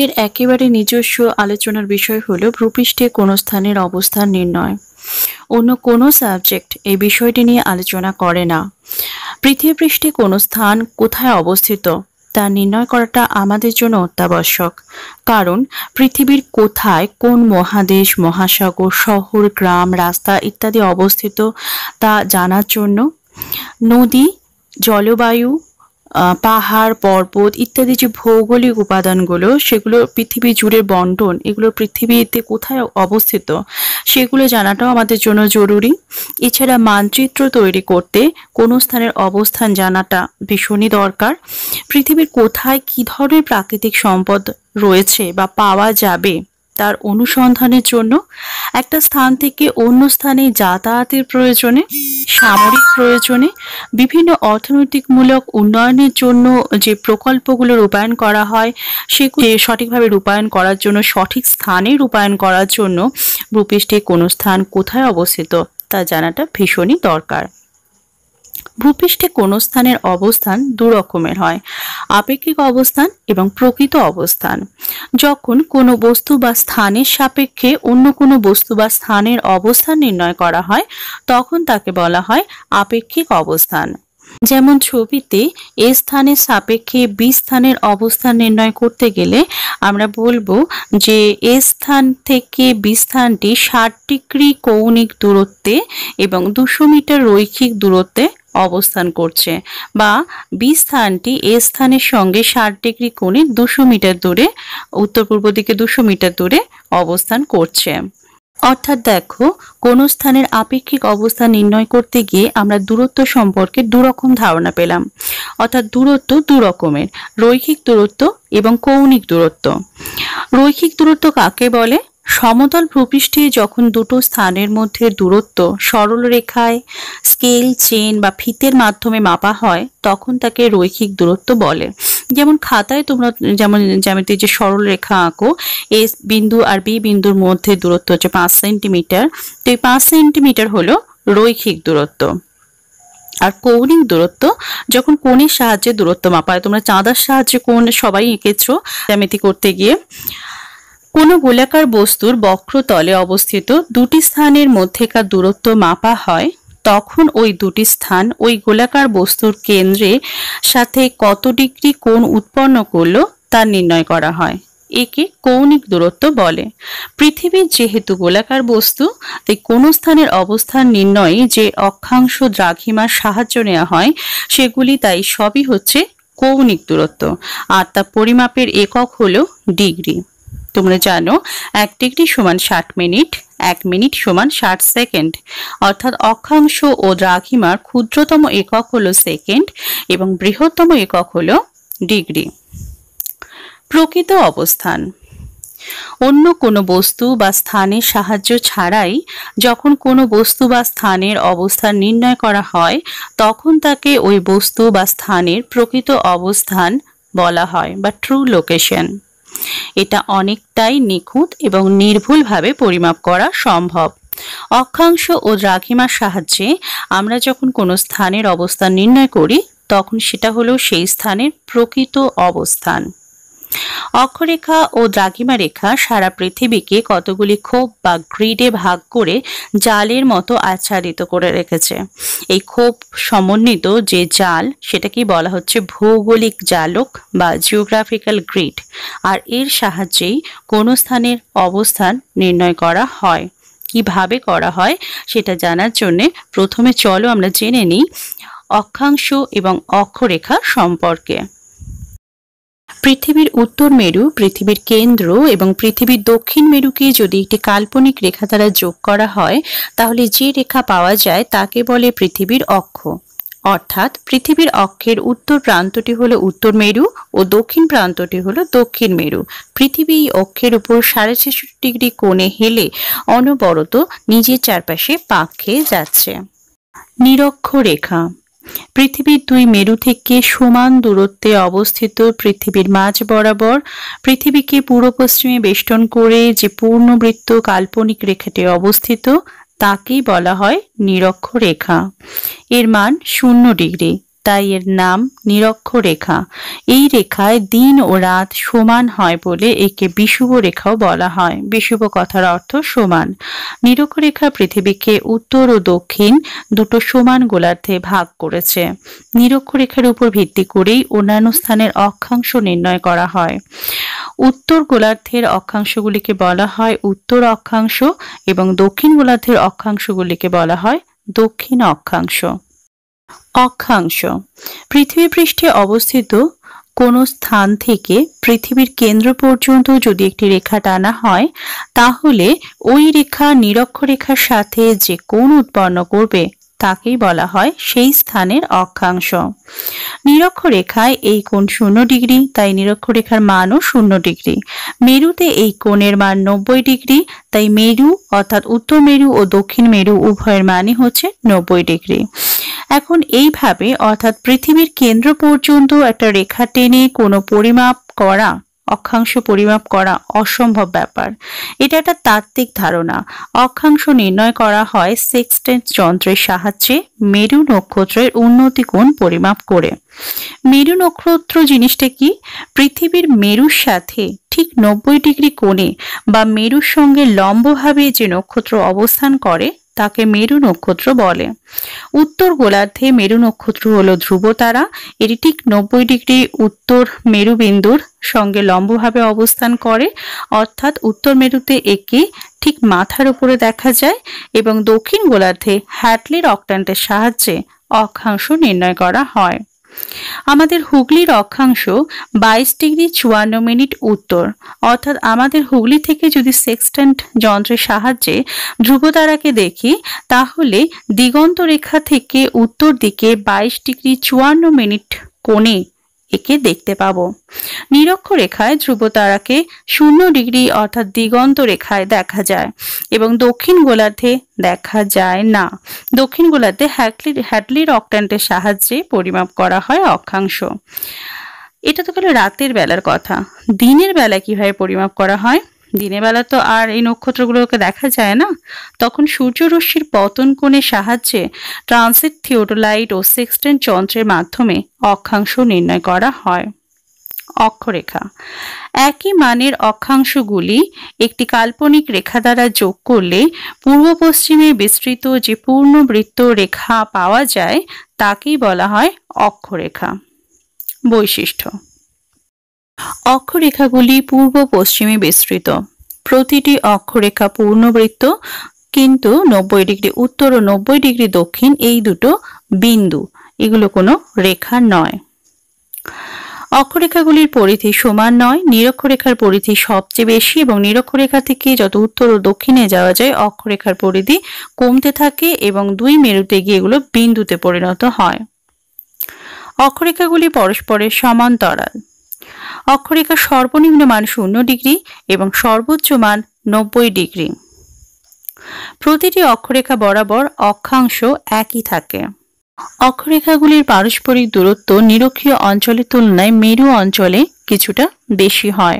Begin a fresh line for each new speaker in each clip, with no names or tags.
মণ্ডলীর একেবারে নিজস্ব আলোচনার বিষয় হল ভূপৃষ্ঠে কোনো স্থানের অবস্থান নির্ণয় অন্য কোনো সাবজেক্ট এই বিষয়টি নিয়ে আলোচনা করে না পৃথিবীপৃষ্ঠে কোনো স্থান কোথায় অবস্থিত তা নির্ণয় করাটা আমাদের জন্য অত্যাবশ্যক কারণ পৃথিবীর কোথায় কোন মহাদেশ মহাসাগর শহর গ্রাম রাস্তা ইত্যাদি অবস্থিত তা জানার জন্য নদী জলবায়ু পাহাড় পর্বত ইত্যাদি যে ভৌগোলিক উপাদানগুলো সেগুলো পৃথিবী জুড়ে বন্টন এগুলো পৃথিবীতে কোথায় অবস্থিত সেগুলো জানাটাও আমাদের জন্য জরুরি এছাড়া মানচিত্র তৈরি করতে কোনো স্থানের অবস্থান জানাটা ভীষণই দরকার পৃথিবীর কোথায় কী ধরনের প্রাকৃতিক সম্পদ রয়েছে বা পাওয়া যাবে তার অনুসন্ধানের জন্য একটা স্থান থেকে অন্য স্থানে যাতায়াতের প্রয়োজনে সামরিক প্রয়োজনে বিভিন্ন অর্থনৈতিকমূলক উন্নয়নের জন্য যে প্রকল্পগুলো রূপায়ণ করা হয় সেগুলি সঠিকভাবে রূপায়ণ করার জন্য সঠিক স্থানে রূপায়ণ করার জন্য ভূপৃষ্ঠে কোনো স্থান কোথায় অবস্থিত তা জানাটা ভীষণই দরকার ভূপৃষ্ঠে কোনো স্থানের অবস্থান দু রকমের হয় আপেক্ষিক অবস্থান এবং প্রকৃত অবস্থান যখন কোনো বস্তু বা স্থানের সাপেক্ষে অন্য কোনো বস্তু বা স্থানের অবস্থান নির্ণয় করা হয় তখন তাকে বলা হয় আপেক্ষিক অবস্থান যেমন ছবিতে এ স্থানের সাপেক্ষে বি স্থানের অবস্থান নির্ণয় করতে গেলে আমরা বলবো যে এ স্থান থেকে বি স্থানটি ষাট ডিগ্রি কৌণিক দূরত্বে এবং দুশো মিটার রৈখিক দূরত্বে অবস্থান করছে বা বি স্থানটি এ স্থানের সঙ্গে ষাট ডিগ্রি কোণে দুশো মিটার দূরে উত্তর পূর্ব দিকে দুশো মিটার দূরে অবস্থান করছে অর্থাৎ দেখো কোন স্থানের আপেক্ষিক অবস্থা নির্ণয় করতে গিয়ে আমরা দূরত্ব সম্পর্কে দুরকম ধারণা পেলাম অর্থাৎ দূরত্ব দুরকমের রৈখিক দূরত্ব এবং কৌণিক দূরত্ব রৈখিক দূরত্ব কাকে বলে সমতল ভূপৃষ্ঠে যখন দুটো স্থানের মধ্যে দূরত্ব সরল রেখায় স্কেল চেন বা ফিতের মাধ্যমে মাপা হয় তখন তাকে রৈখিক দূরত্ব বলে যেমন খাতায় তোমরা যেমন জ্যামিতি যে সরল রেখা আঁকো এ বিন্দু আর বি বিন্দুর মধ্যে দূরত্ব হচ্ছে পাঁচ সেন্টিমিটার তো এই পাঁচ সেন্টিমিটার হলো রৈখিক দূরত্ব আর কৌণিক দূরত্ব যখন কোণের সাহায্যে দূরত্ব মাপায় তোমরা চাঁদার সাহায্যে কোণ সবাই এঁকেছো জ্যামিতি করতে গিয়ে কোনো গোলাকার বস্তুর বক্রতলে অবস্থিত দুটি স্থানের মধ্যেকার দূরত্ব মাপা হয় তখন ওই দুটি স্থান ওই গোলাকার বস্তুর কেন্দ্রে সাথে কত ডিগ্রি কোণ উৎপন্ন করলো তা নির্ণয় করা হয় একে কৌণিক দূরত্ব বলে পৃথিবীর যেহেতু গোলাকার বস্তু তাই কোনো স্থানের অবস্থান নির্ণয়ে যে অক্ষাংশ দ্রাঘিমার সাহায্য নেওয়া হয় সেগুলি তাই সবই হচ্ছে কৌণিক দূরত্ব আর তা পরিমাপের একক হল ডিগ্রি তোমরা জানো এক ডিগ্রি সমান ষাট মিনিট এক মিনিট সমান ষাট সেকেন্ড অর্থাৎ অক্ষাংশ ও দ্রাঘিমার ক্ষুদ্রতম একক হলো সেকেন্ড এবং বৃহত্তম একক হলো ডিগ্রি প্রকৃত অবস্থান অন্য কোনো বস্তু বা স্থানের সাহায্য ছাড়াই যখন কোনো বস্তু বা স্থানের অবস্থান নির্ণয় করা হয় তখন তাকে ওই বস্তু বা স্থানের প্রকৃত অবস্থান বলা হয় বা ট্রু লোকেশন এটা অনেকটাই নিখুঁত এবং নির্ভুলভাবে পরিমাপ করা সম্ভব অক্ষাংশ ও দ্রাঘিমার সাহায্যে আমরা যখন কোনো স্থানের অবস্থান নির্ণয় করি তখন সেটা হলো সেই স্থানের প্রকৃত অবস্থান অক্ষরেখা ও দ্রাঘিমা রেখা সারা পৃথিবীকে কতগুলি ক্ষোভ বা গ্রিডে ভাগ করে জালের মতো আচ্ছাদিত করে রেখেছে এই ক্ষোভ সমন্বিত যে জাল সেটাকেই বলা হচ্ছে ভৌগোলিক জালক বা জিওগ্রাফিক্যাল গ্রিড আর এর সাহায্যেই কোনো স্থানের অবস্থান নির্ণয় করা হয় কিভাবে করা হয় সেটা জানার জন্যে প্রথমে চলো আমরা জেনে নিই অক্ষাংশ এবং অক্ষরেখা সম্পর্কে পৃথিবীর উত্তর মেরু পৃথিবীর কেন্দ্র এবং পৃথিবীর দক্ষিণ মেরুকে যদি একটি কাল্পনিক রেখা দ্বারা যোগ করা হয় তাহলে যে রেখা পাওয়া যায় তাকে বলে পৃথিবীর অক্ষ অর্থাৎ পৃথিবীর অক্ষের উত্তর প্রান্তটি হলো উত্তর মেরু ও দক্ষিণ প্রান্তটি হলো দক্ষিণ মেরু পৃথিবী অক্ষের উপর সাড়ে ছেষট্টি ডিগ্রি কোণে হেলে অনবরত নিজের চারপাশে পাক খেয়ে যাচ্ছে নিরক্ষ রেখা পৃথিবীর দুই মেরু থেকে সমান দূরত্বে অবস্থিত পৃথিবীর মাঝ বরাবর পৃথিবীকে পূর্ব পশ্চিমে বেষ্টন করে যে পূর্ণবৃত্ত কাল্পনিক রেখাটি অবস্থিত তাকেই বলা হয় নিরক্ষ রেখা এর মান শূন্য ডিগ্রি তাই এর নাম নিরক্ষ রেখা এই রেখায় দিন ও রাত সমান হয় বলে একে বিষুব রেখাও বলা হয় বিষুব কথার অর্থ সমান নিরক্ষ রেখা পৃথিবীকে উত্তর ও দক্ষিণ দুটো সমান গোলার্ধে ভাগ করেছে নিরক্ষ রেখার উপর ভিত্তি করেই অন্যান্য স্থানের অক্ষাংশ নির্ণয় করা হয় উত্তর গোলার্ধের অক্ষাংশগুলিকে বলা হয় উত্তর অক্ষাংশ এবং দক্ষিণ গোলার্ধের অক্ষাংশগুলিকে বলা হয় দক্ষিণ অক্ষাংশ অক্ষাংশ পৃথিবীপৃষ্ঠে অবস্থিত কোন স্থান থেকে পৃথিবীর কেন্দ্র পর্যন্ত যদি একটি রেখা টানা হয় তাহলে ওই রেখা নিরক্ষরেখার সাথে যে কোন উৎপন্ন করবে তাকেই বলা হয় সেই স্থানের অক্ষাংশ নিরক্ষরেখায় এই কোণ শূন্য ডিগ্রি তাই নিরক্ষরেখার মানও শূন্য ডিগ্রি মেরুতে এই কোণের মান নব্বই ডিগ্রি তাই মেরু অর্থাৎ উত্তর মেরু ও দক্ষিণ মেরু উভয়ের মানই হচ্ছে নব্বই ডিগ্রি এখন এইভাবে অর্থাৎ পৃথিবীর কেন্দ্র পর্যন্ত একটা রেখা টেনে কোনো পরিমাপ করা অক্ষাংশ পরিমাপ করা অসম্ভব ব্যাপার এটা একটা তাত্ত্বিক ধারণা অক্ষাংশ নির্ণয় করা হয় সেক্সটেন্স যন্ত্রের সাহায্যে মেরু নক্ষত্রের উন্নতি কোণ পরিমাপ করে মেরু নক্ষত্র জিনিসটা কি পৃথিবীর মেরুর সাথে ঠিক নব্বই ডিগ্রি কোণে বা মেরুর সঙ্গে লম্বভাবে যে নক্ষত্র অবস্থান করে তাকে মেরু নক্ষত্র বলে উত্তর গোলার্ধে মেরু নক্ষত্র হল ধ্রুব তারা এটি ঠিক নব্বই ডিগ্রি উত্তর মেরুবিন্দুর সঙ্গে লম্বভাবে অবস্থান করে অর্থাৎ উত্তর মেরুতে একে ঠিক মাথার উপরে দেখা যায় এবং দক্ষিণ গোলার্ধে হ্যাটলির অক্টান্টের সাহায্যে অক্ষাংশ নির্ণয় করা হয় আমাদের হুগলির অক্ষাংশ বাইশ ডিগ্রি চুয়ান্ন মিনিট উত্তর অর্থাৎ আমাদের হুগলি থেকে যদি সেক্সট্যান্ট যন্ত্রের সাহায্যে ধ্রুবতারাকে দেখি তাহলে দিগন্ত রেখা থেকে উত্তর দিকে বাইশ ডিগ্রি চুয়ান্ন মিনিট কোণে একে দেখতে পাব রেখায় ধ্রুবতারাকে শূন্য ডিগ্রি অর্থাৎ দিগন্ত রেখায় দেখা যায় এবং দক্ষিণ গোলার্ধে দেখা যায় না দক্ষিণ গোলার্ধে হ্যাটলি হ্যাটলির অক্টান্টের সাহায্যে পরিমাপ করা হয় অক্ষাংশ এটা তো গেল রাতের বেলার কথা দিনের বেলা কিভাবে পরিমাপ করা হয় দিনের বেলা তো আর এই নক্ষত্রগুলোকে দেখা যায় না তখন সূর্যরশ্মির পতন কোণের সাহায্যে ট্রান্সিট থিওটোলাইট ও সেক্সটেন যন্ত্রের মাধ্যমে অক্ষাংশ নির্ণয় করা হয় অক্ষরেখা একই মানের অক্ষাংশগুলি একটি কাল্পনিক রেখা দ্বারা যোগ করলে পূর্ব পশ্চিমে বিস্তৃত যে পূর্ণবৃত্ত রেখা পাওয়া যায় তাকেই বলা হয় অক্ষরেখা বৈশিষ্ট্য অক্ষরেখাগুলি পূর্ব পশ্চিমে বিস্তৃত প্রতিটি অক্ষরেখা পূর্ণবৃত্ত কিন্তু নব্বই ডিগ্রি উত্তর ও নব্বই ডিগ্রি দক্ষিণ এই দুটো বিন্দু এগুলো কোনো রেখা নয় অক্ষরেখাগুলির পরিধি সমান নয় নিরক্ষরেখার পরিধি সবচেয়ে বেশি এবং নিরক্ষরেখা থেকে যত উত্তর ও দক্ষিণে যাওয়া যায় অক্ষরেখার পরিধি কমতে থাকে এবং দুই মেরুতে গিয়ে এগুলো বিন্দুতে পরিণত হয় অক্ষরেখাগুলি পরস্পরের সমান্তরাল অক্ষরেখা সর্বনিম্ন মান শূন্য ডিগ্রি এবং সর্বোচ্চ মান নব্বই ডিগ্রি প্রতিটি অক্ষরেখা বরাবর অক্ষাংশ একই থাকে অক্ষরেখাগুলির পারস্পরিক দূরত্ব নিরক্ষীয় অঞ্চলের তুলনায় মেরু অঞ্চলে কিছুটা বেশি হয়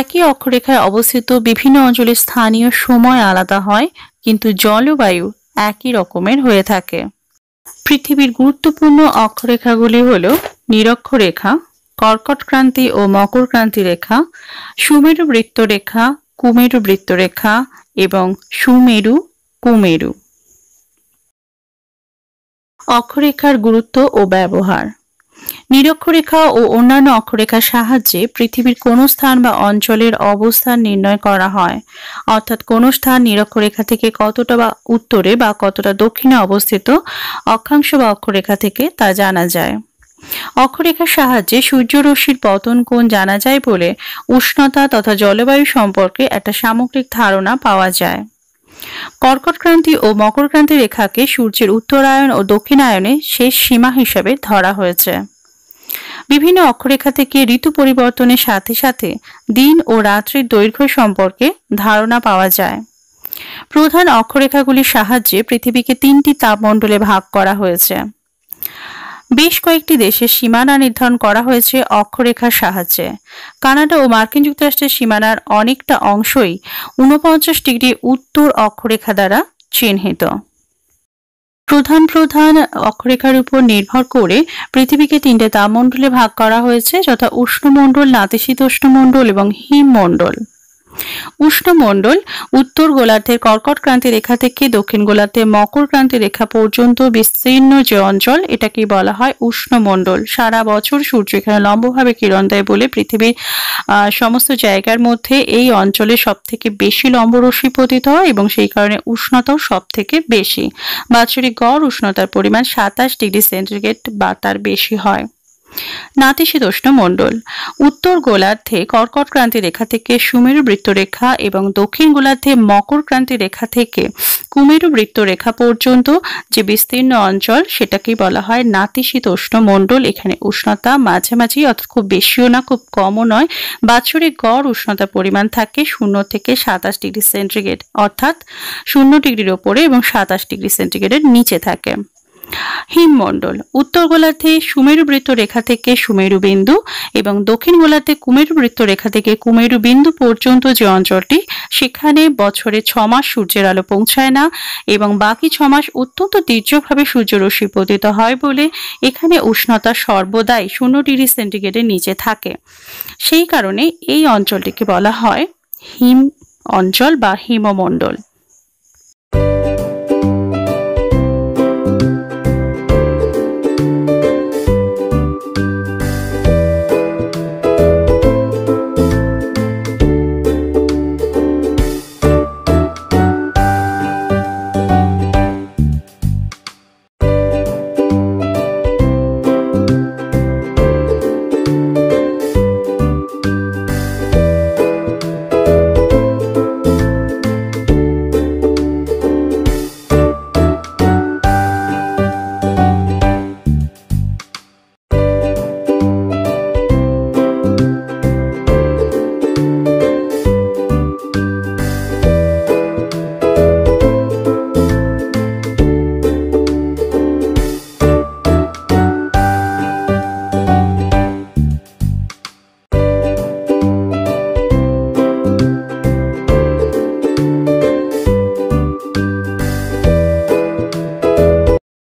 একই অক্ষরেখায় অবস্থিত বিভিন্ন অঞ্চলের স্থানীয় সময় আলাদা হয় কিন্তু জলবায়ু একই রকমের হয়ে থাকে পৃথিবীর গুরুত্বপূর্ণ অক্ষরেখাগুলি হল নিরক্ষরেখা কর্কট ক্রান্তি ও মকর ক্রান্তি রেখা সুমেরু বৃত্তরেখা কুমেরু বৃত্তরেখা এবং সুমেরু কুমেরু অক্ষরেখার গুরুত্ব ও ব্যবহার নিরক্ষরেখা ও অন্যান্য অক্ষরেখার সাহায্যে পৃথিবীর কোন স্থান বা অঞ্চলের অবস্থান নির্ণয় করা হয় অর্থাৎ কোন স্থান নিরক্ষরেখা থেকে কতটা বা উত্তরে বা কতটা দক্ষিণে অবস্থিত অক্ষাংশ বা অক্ষরেখা থেকে তা জানা যায় অক্ষরেখার সাহায্যে সূর্যরশ্মির পতন কোন জানা যায় বলে উষ্ণতা তথা জলবায়ু সম্পর্কে একটা সামগ্রিক ধারণা পাওয়া যায় কর্কট ক্রান্তি ও মকর ক্রান্তি রেখাকে সূর্যের উত্তরায়ণ ও দক্ষিণায়নে শেষ সীমা হিসাবে ধরা হয়েছে বিভিন্ন অক্ষরেখা থেকে ঋতু পরিবর্তনের সাথে সাথে দিন ও রাত্রির দৈর্ঘ্য সম্পর্কে ধারণা পাওয়া যায় প্রধান অক্ষরেখাগুলির সাহায্যে পৃথিবীকে তিনটি তাপমণ্ডলে ভাগ করা হয়েছে বেশ কয়েকটি দেশের সীমানা নির্ধারণ করা হয়েছে অক্ষরেখার সাহায্যে কানাডা ও মার্কিন যুক্তরাষ্ট্রের সীমানার অনেকটা অংশই ঊনপঞ্চাশ ডিগ্রি উত্তর অক্ষরেখা দ্বারা চিহ্নিত প্রধান প্রধান অক্ষরেখার উপর নির্ভর করে পৃথিবীকে তিনটে তাপমণ্ডলে ভাগ করা হয়েছে যথা উষ্ণমণ্ডল নাতিশীতোষ্ণমণ্ডল এবং হিমমণ্ডল উষ্ণমণ্ডল উত্তর গোলার্ধের ক্রান্তি রেখা থেকে দক্ষিণ গোলার্ধের মকর ক্রান্তি রেখা পর্যন্ত বিস্তীর্ণ যে অঞ্চল এটাকে বলা হয় উষ্ণমণ্ডল সারা বছর সূর্য এখানে লম্বভাবে কিরণ দেয় বলে পৃথিবীর সমস্ত জায়গার মধ্যে এই অঞ্চলে সব থেকে বেশি লম্বরশ্মি পতিত হয় এবং সেই কারণে উষ্ণতাও সব থেকে বেশি বাৎসরিক গড় উষ্ণতার পরিমাণ সাতাশ ডিগ্রি সেন্টিগ্রেড বা তার বেশি হয় নাতিশীতোষ্ণ মণ্ডল উত্তর গোলার্ধে কর্কট ক্রান্তি রেখা থেকে সুমেরু বৃত্তরেখা এবং দক্ষিণ গোলার্ধে মকর ক্রান্তি রেখা থেকে কুমেরু বৃত্তরেখা পর্যন্ত যে বিস্তীর্ণ অঞ্চল সেটাকেই বলা হয় নাতিশীতোষ্ণ মণ্ডল এখানে উষ্ণতা মাঝামাঝি অর্থাৎ খুব বেশিও না খুব কমও নয় বাৎসরিক গড় উষ্ণতা পরিমাণ থাকে শূন্য থেকে সাতাশ ডিগ্রি সেন্টিগ্রেড অর্থাৎ শূন্য ডিগ্রির ওপরে এবং সাতাশ ডিগ্রি সেন্টিগ্রেডের নিচে থাকে হিমমণ্ডল উত্তর গোলার্ধে সুমেরু বৃত্তরেখা থেকে সুমেরু বিন্দু এবং দক্ষিণ গোলার্ধে কুমেরু বৃত্তরেখা থেকে কুমেরু বিন্দু পর্যন্ত যে অঞ্চলটি সেখানে বছরে ছ মাস সূর্যের আলো পৌঁছায় না এবং বাকি ছ মাস অত্যন্ত তীর্যভাবে সূর্যরশ্মি পতিত হয় বলে এখানে উষ্ণতা সর্বদাই শূন্য ডিগ্রি সেন্টিগ্রেডের নিচে থাকে সেই কারণে এই অঞ্চলটিকে বলা হয় হিম অঞ্চল বা হিমমণ্ডল